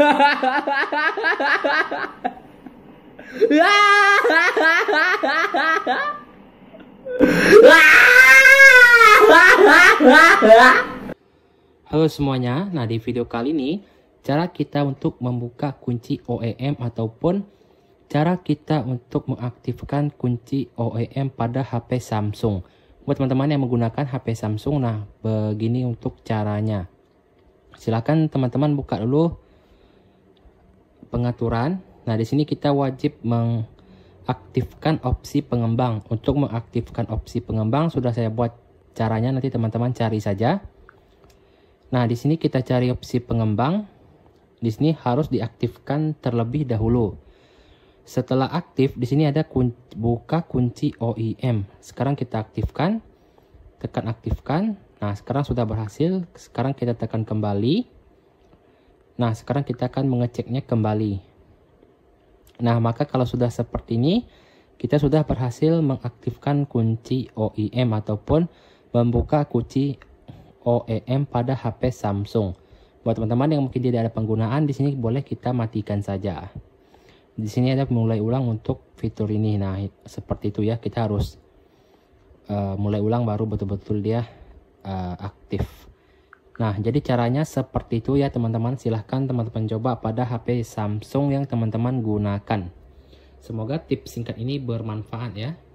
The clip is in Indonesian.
Halo semuanya, nah di video kali ini cara kita untuk membuka kunci OEM ataupun cara kita untuk mengaktifkan kunci OEM pada HP Samsung. Buat teman-teman yang menggunakan HP Samsung, nah begini untuk caranya. Silahkan teman-teman buka dulu pengaturan. Nah, di sini kita wajib mengaktifkan opsi pengembang. Untuk mengaktifkan opsi pengembang sudah saya buat caranya nanti teman-teman cari saja. Nah, di sini kita cari opsi pengembang. Di sini harus diaktifkan terlebih dahulu. Setelah aktif, di sini ada kunci, buka kunci OEM. Sekarang kita aktifkan. Tekan aktifkan. Nah, sekarang sudah berhasil. Sekarang kita tekan kembali. Nah, sekarang kita akan mengeceknya kembali. Nah, maka kalau sudah seperti ini, kita sudah berhasil mengaktifkan kunci OEM ataupun membuka kunci OEM pada HP Samsung. Buat teman-teman yang mungkin tidak ada penggunaan di sini boleh kita matikan saja. Di sini ada mulai ulang untuk fitur ini. Nah, seperti itu ya, kita harus uh, mulai ulang baru betul-betul dia uh, aktif. Nah, jadi caranya seperti itu ya teman-teman. Silahkan teman-teman coba pada HP Samsung yang teman-teman gunakan. Semoga tips singkat ini bermanfaat ya.